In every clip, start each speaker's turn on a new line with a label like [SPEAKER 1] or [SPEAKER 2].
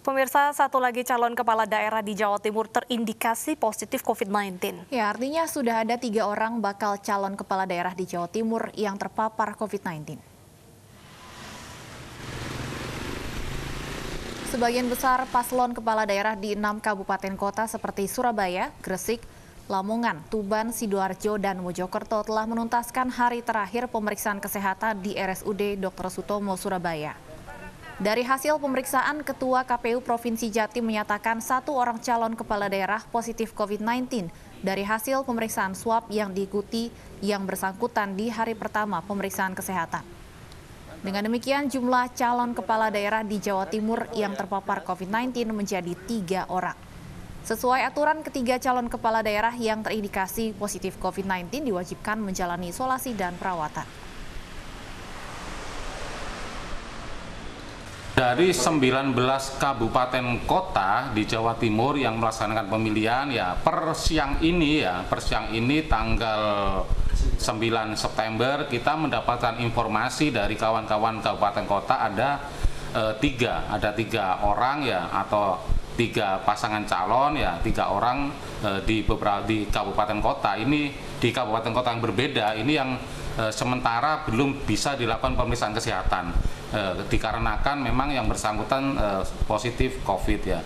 [SPEAKER 1] Pemirsa, satu lagi calon kepala daerah di Jawa Timur terindikasi positif
[SPEAKER 2] COVID-19. Ya, artinya sudah ada tiga orang bakal calon kepala daerah di Jawa Timur yang terpapar COVID-19. Sebagian besar paslon kepala daerah di enam kabupaten kota seperti Surabaya, Gresik, Lamongan, Tuban, Sidoarjo, dan Mojokerto telah menuntaskan hari terakhir pemeriksaan kesehatan di RSUD Dr. Sutomo, Surabaya. Dari hasil pemeriksaan, Ketua KPU Provinsi Jatim menyatakan satu orang calon kepala daerah positif COVID-19 dari hasil pemeriksaan swab yang diikuti yang bersangkutan di hari pertama pemeriksaan kesehatan. Dengan demikian, jumlah calon kepala daerah di Jawa Timur yang terpapar COVID-19 menjadi tiga orang. Sesuai aturan, ketiga calon kepala daerah yang terindikasi positif COVID-19 diwajibkan menjalani isolasi dan perawatan.
[SPEAKER 3] Dari 19 kabupaten kota di Jawa Timur yang melaksanakan pemilihan ya per siang ini ya, per siang ini tanggal 9 September kita mendapatkan informasi dari kawan-kawan kabupaten kota ada eh, tiga, ada tiga orang ya atau tiga pasangan calon ya tiga orang e, di beberapa di kabupaten kota ini di kabupaten kota yang berbeda ini yang e, sementara belum bisa dilakukan pemeriksaan kesehatan eh, dikarenakan memang yang bersangkutan eh, positif COVID ya.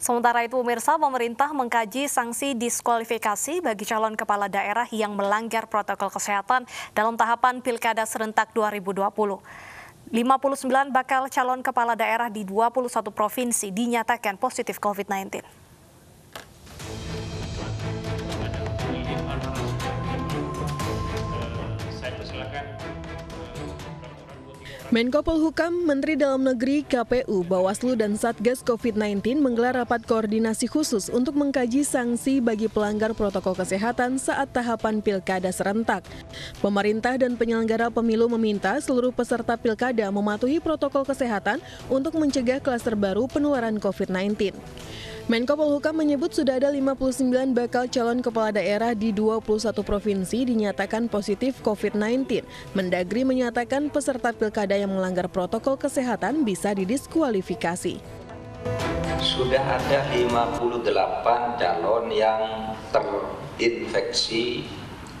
[SPEAKER 1] Sementara itu, pemirsa, pemerintah mengkaji sanksi diskualifikasi bagi calon kepala daerah yang melanggar protokol kesehatan dalam tahapan Pilkada Serentak 2020. 59 bakal calon kepala daerah di 21 provinsi dinyatakan positif COVID-19.
[SPEAKER 4] Menko Polhukam, Menteri Dalam Negeri, KPU, Bawaslu, dan Satgas COVID-19 menggelar rapat koordinasi khusus untuk mengkaji sanksi bagi pelanggar protokol kesehatan saat tahapan pilkada serentak. Pemerintah dan penyelenggara pemilu meminta seluruh peserta pilkada mematuhi protokol kesehatan untuk mencegah klaster baru penularan COVID-19. Menko Polhukam menyebut sudah ada 59 bakal calon kepala daerah di 21 provinsi dinyatakan positif COVID-19. Mendagri menyatakan peserta pilkada yang melanggar protokol kesehatan bisa didiskualifikasi.
[SPEAKER 3] Sudah ada 58 calon yang terinfeksi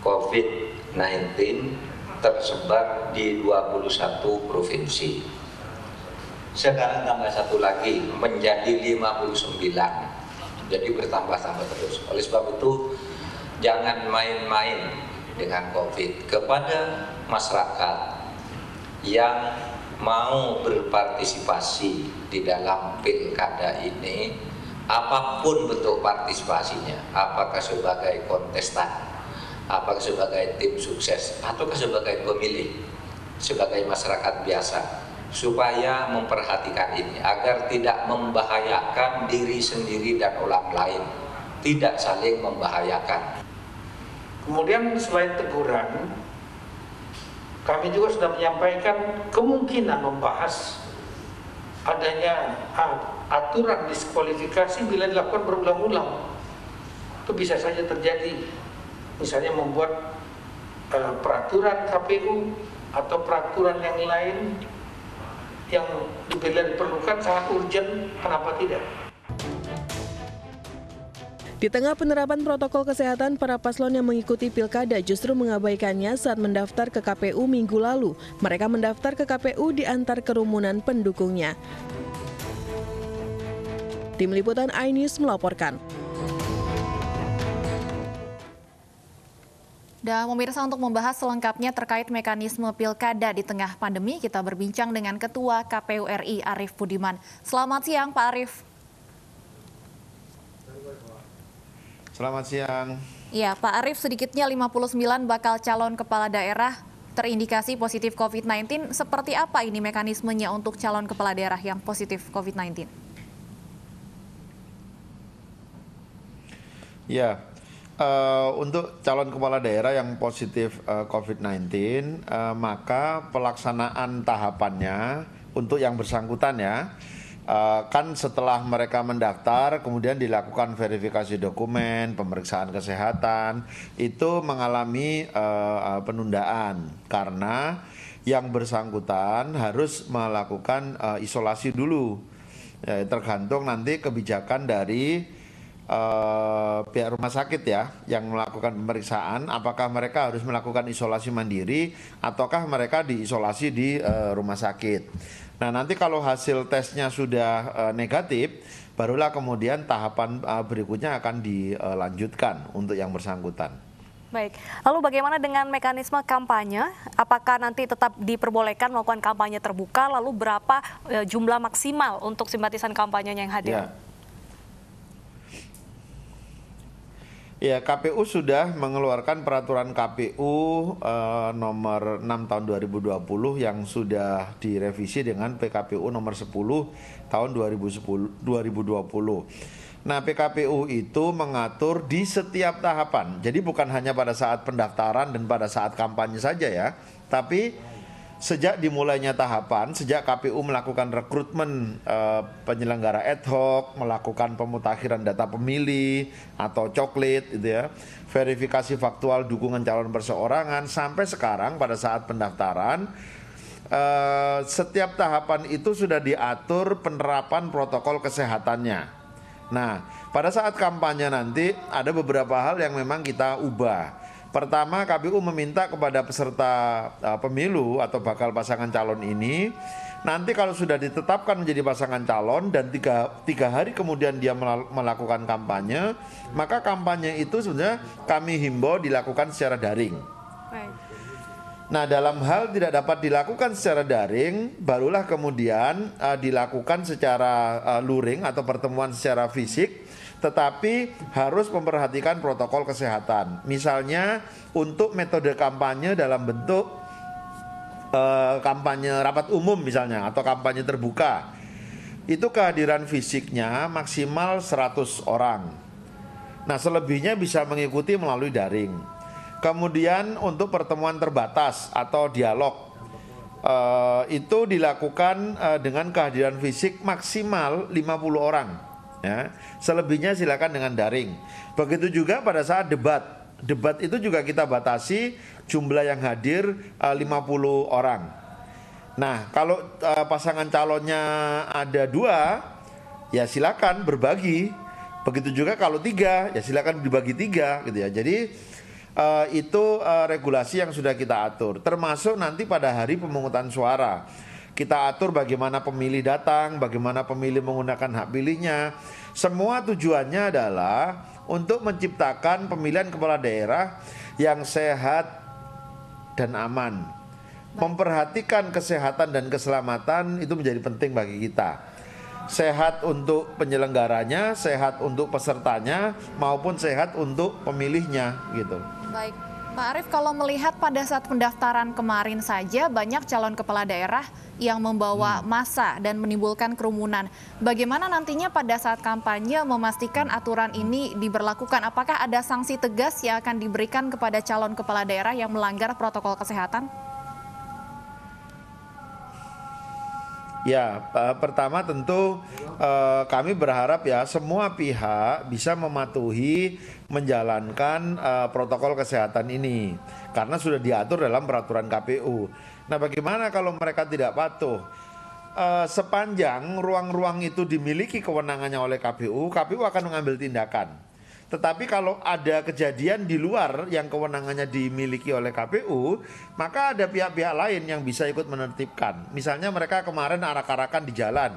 [SPEAKER 3] COVID-19 tersebar di 21 provinsi. Sekarang tambah satu lagi menjadi 59. Jadi bertambah-tambah terus. Oleh sebab itu jangan main-main dengan COVID kepada masyarakat yang mau berpartisipasi di dalam pilkada ini apapun bentuk partisipasinya apakah sebagai kontestan apakah sebagai tim sukses ataukah sebagai pemilih sebagai masyarakat biasa supaya memperhatikan ini agar tidak membahayakan diri sendiri dan orang lain tidak saling membahayakan kemudian selain teguran kami juga sudah menyampaikan kemungkinan membahas adanya aturan diskualifikasi bila dilakukan berulang-ulang itu bisa saja terjadi misalnya membuat eh, peraturan KPU atau peraturan yang lain yang bila diperlukan sangat urgent, kenapa tidak?
[SPEAKER 4] Di tengah penerapan protokol kesehatan, para paslon yang mengikuti pilkada justru mengabaikannya saat mendaftar ke KPU minggu lalu. Mereka mendaftar ke KPU di antar kerumunan pendukungnya. Tim Liputan iNews melaporkan.
[SPEAKER 2] Dan pemirsa untuk membahas selengkapnya terkait mekanisme pilkada di tengah pandemi, kita berbincang dengan Ketua KPU RI Arief Budiman. Selamat siang Pak Arief.
[SPEAKER 3] Selamat siang.
[SPEAKER 2] Ya Pak Arief, sedikitnya 59 bakal calon kepala daerah terindikasi positif COVID-19. Seperti apa ini mekanismenya untuk calon kepala daerah yang positif COVID-19?
[SPEAKER 3] Ya, Eh, untuk calon kepala daerah yang positif uh, eh, COVID-19, uh, eh, maka pelaksanaan tahapannya untuk yang bersangkutan ya, uh, kan setelah mereka mendaftar, kemudian dilakukan verifikasi dokumen, pemeriksaan kesehatan, itu mengalami uh, penundaan karena yang bersangkutan harus melakukan uh, isolasi dulu, ya, tergantung nanti kebijakan dari Eh, pihak rumah sakit ya yang melakukan pemeriksaan apakah mereka harus melakukan isolasi mandiri ataukah mereka diisolasi di uh, rumah sakit. Nah, nanti kalau hasil tesnya sudah uh, negatif, barulah kemudian tahapan uh, berikutnya akan dilanjutkan untuk yang bersangkutan.
[SPEAKER 1] Baik, lalu bagaimana dengan mekanisme kampanye? Apakah nanti tetap diperbolehkan melakukan kampanye terbuka? Lalu berapa jumlah maksimal untuk simpatisan kampanyenya yang hadir? Ya.
[SPEAKER 3] Ya, KPU sudah mengeluarkan peraturan KPU uh, eh, nomor 6 tahun 2020 yang sudah direvisi dengan PKPU nomor 10 tahun 2010 2020. Nah, PKPU itu mengatur di setiap tahapan. Jadi bukan hanya pada saat pendaftaran dan pada saat kampanye saja ya, tapi sejak dimulainya tahapan, sejak KPU melakukan rekrutmen eh, penyelenggara ad hoc, melakukan pemutakhiran data pemilih atau coklit gitu ya, verifikasi faktual dukungan calon perseorangan sampai sekarang pada saat pendaftaran eh, setiap tahapan itu sudah diatur penerapan protokol kesehatannya. Nah, pada saat kampanye nanti ada beberapa hal yang memang kita ubah Pertama, KPU meminta kepada peserta uh, pemilu atau bakal pasangan calon ini nanti kalau sudah ditetapkan menjadi pasangan calon dan tiga, tiga hari kemudian dia melakukan kampanye, maka kampanye itu sebenarnya kami himbau dilakukan secara daring. Nah, dalam hal tidak dapat dilakukan secara daring, barulah kemudian uh, dilakukan secara uh, luring atau pertemuan secara fisik tetapi harus memperhatikan protokol kesehatan. Misalnya untuk metode kampanye dalam bentuk uh, kampanye rapat umum misalnya atau kampanye terbuka. Itu kehadiran fisiknya maksimal 100 orang. Nah, selebihnya bisa mengikuti melalui daring. Kemudian untuk pertemuan terbatas atau dialog Uh, itu dilakukan uh, dengan kehadiran fisik maksimal 50 orang ya. Selebihnya silakan dengan daring. Begitu juga pada saat debat. Debat itu juga kita batasi jumlah yang hadir 50 eh, orang. Nah, kalau eh, pasangan calonnya ada dua, ya silakan berbagi. Begitu juga kalau tiga, ya silakan dibagi tiga, gitu ya. Jadi eh, itu regulasi yang sudah kita atur. Termasuk nanti pada hari pemungutan suara kita atur bagaimana pemilih datang, bagaimana pemilih menggunakan hak pilihnya. Semua tujuannya adalah untuk menciptakan pemilihan kepala daerah yang sehat dan aman. Memperhatikan kesehatan dan keselamatan itu menjadi penting bagi kita sehat untuk penyelenggaranya, sehat untuk pesertanya, maupun sehat untuk pemilihnya gitu.
[SPEAKER 2] Baik. Pak Arief, kalau melihat pada saat pendaftaran kemarin saja banyak calon kepala daerah yang membawa hmm. massa dan menimbulkan kerumunan. Bagaimana nantinya pada saat kampanye memastikan aturan ini diberlakukan? Apakah ada sanksi tegas yang akan diberikan kepada calon kepala daerah yang melanggar protokol kesehatan?
[SPEAKER 3] Ya, eh, pertama tentu eh, kami berharap ya semua pihak bisa mematuhi menjalankan eh, protokol kesehatan ini karena sudah diatur dalam peraturan KPU. Nah, bagaimana kalau mereka tidak patuh? Eh, sepanjang ruang-ruang itu dimiliki kewenangannya oleh KPU, KPU akan mengambil tindakan tetapi kalau ada kejadian di luar yang kewenangannya dimiliki oleh KPU, maka ada pihak-pihak lain yang bisa ikut menertibkan. Misalnya mereka kemarin arak-arakan di jalan.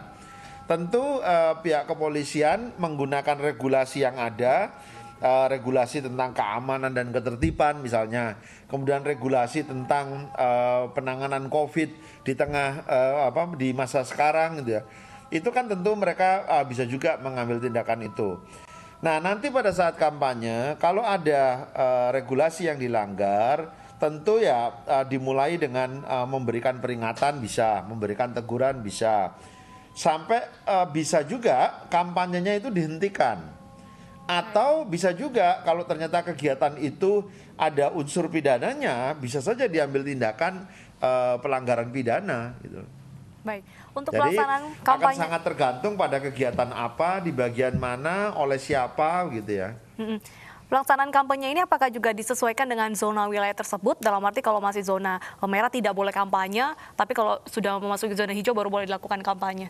[SPEAKER 3] Tentu eh, pihak kepolisian menggunakan regulasi yang ada, eh, regulasi tentang keamanan dan ketertiban misalnya, kemudian regulasi tentang eh, penanganan COVID di tengah eh, apa di masa sekarang gitu ya. Itu kan tentu mereka eh, bisa juga mengambil tindakan itu. Nah, nanti pada saat kampanye, kalau ada uh, regulasi yang dilanggar, tentu ya uh, dimulai dengan uh, memberikan peringatan bisa, memberikan teguran bisa, sampai uh, bisa juga kampanyenya itu dihentikan. Atau bisa juga kalau ternyata kegiatan itu ada unsur pidananya, bisa saja diambil tindakan uh, pelanggaran pidana gitu.
[SPEAKER 1] Baik, untuk Jadi, pelaksanaan kampanye akan sangat
[SPEAKER 3] tergantung pada kegiatan apa, di bagian mana, oleh siapa, gitu ya.
[SPEAKER 1] Pelaksanaan kampanye ini apakah juga disesuaikan dengan zona wilayah tersebut? Dalam arti kalau masih zona merah tidak boleh kampanye, tapi kalau sudah memasuki zona hijau baru boleh dilakukan kampanye.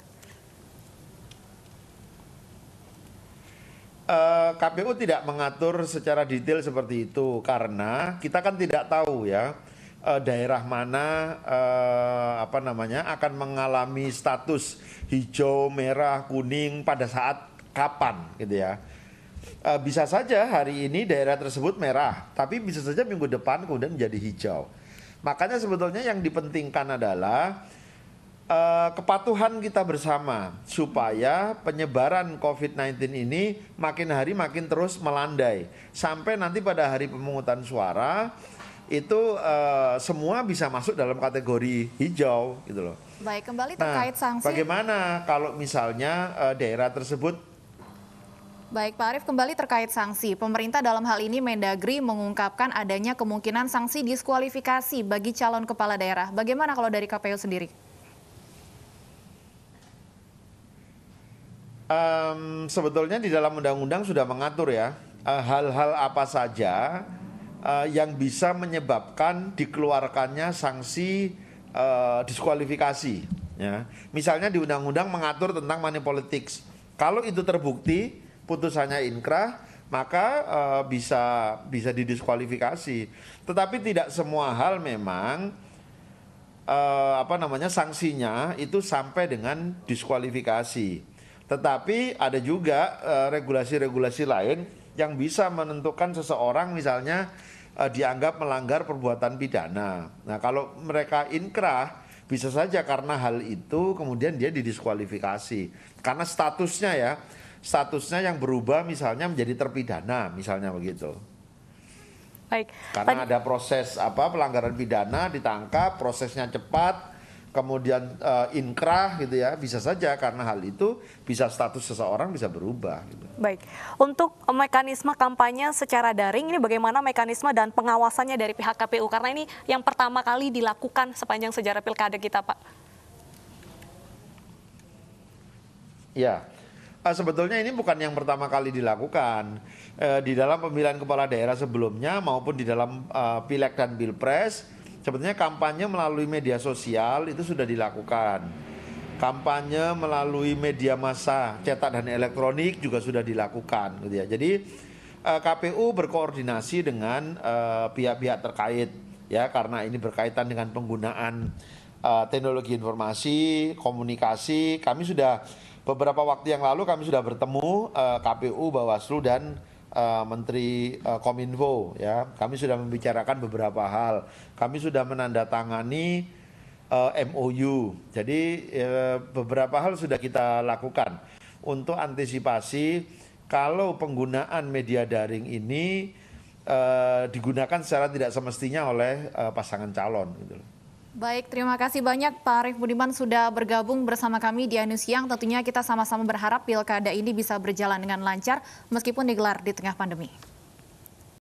[SPEAKER 3] Eh, KPU tidak mengatur secara detail seperti itu karena kita kan tidak tahu ya Eh, daerah mana eh, apa namanya akan mengalami status hijau, merah, kuning pada saat kapan gitu ya. Eh, bisa saja hari ini daerah tersebut merah, tapi bisa saja minggu depan kemudian menjadi hijau. Makanya sebetulnya yang dipentingkan adalah kepatuhan kita bersama supaya penyebaran COVID-19 ini makin hari makin terus melandai sampai nanti pada hari pemungutan suara itu uh, semua bisa masuk dalam kategori hijau gitu loh.
[SPEAKER 2] Baik, kembali nah, terkait sanksi.
[SPEAKER 3] Bagaimana kalau misalnya uh, daerah tersebut
[SPEAKER 2] Baik Pak Arief, kembali terkait sanksi. Pemerintah dalam hal ini Mendagri mengungkapkan adanya kemungkinan sanksi diskualifikasi bagi calon kepala daerah. Bagaimana kalau dari KPU sendiri?
[SPEAKER 3] Um, sebetulnya di dalam undang-undang sudah mengatur ya eh, hal-hal uh, hal -hal apa saja uh, yang bisa menyebabkan dikeluarkannya sanksi uh, diskualifikasi. Ya. Misalnya di undang-undang mengatur tentang money politics. Kalau itu terbukti putusannya inkrah, maka uh, bisa bisa didiskualifikasi. Tetapi tidak semua hal memang uh, apa namanya sanksinya itu sampai dengan diskualifikasi. Tetapi ada juga regulasi-regulasi uh, regulasi -regulasi lain yang bisa menentukan seseorang misalnya uh, dianggap melanggar perbuatan pidana. Nah, kalau mereka inkrah bisa saja karena hal itu kemudian dia didiskualifikasi karena statusnya ya statusnya yang berubah misalnya menjadi terpidana misalnya begitu. Baik. Karena Tadi... ada proses apa pelanggaran pidana ditangkap prosesnya cepat kemudian uh, inkrah gitu ya bisa saja karena hal itu bisa status seseorang bisa berubah gitu.
[SPEAKER 1] Baik. Untuk mekanisme kampanye secara daring ini bagaimana mekanisme dan pengawasannya dari pihak KPU karena ini yang pertama kali dilakukan sepanjang sejarah pilkada kita, Pak.
[SPEAKER 3] Ya. Uh, sebetulnya ini bukan yang pertama kali dilakukan uh, di dalam pemilihan kepala daerah sebelumnya maupun di dalam uh, pileg dan pilpres Sebetulnya kampanye melalui media sosial itu sudah dilakukan. Kampanye melalui media massa cetak dan elektronik juga sudah dilakukan gitu ya. Jadi eh, KPU berkoordinasi dengan eh, pihak-pihak eh, terkait ya karena ini berkaitan dengan penggunaan eh, teknologi informasi, komunikasi. Kami sudah beberapa waktu yang lalu kami sudah bertemu eh, KPU, Bawaslu dan Eh, Menteri eh, Kominfo ya. Kami sudah membicarakan beberapa hal. Kami sudah menandatangani eh, MOU. Jadi beberapa hal sudah kita lakukan untuk antisipasi kalau penggunaan media daring ini digunakan secara tidak semestinya oleh pasangan calon gitu loh.
[SPEAKER 2] Baik, terima kasih banyak Pak Arief Budiman sudah bergabung bersama kami di Anu Siang. Tentunya kita sama-sama berharap pilkada ini bisa berjalan dengan lancar meskipun digelar di tengah pandemi.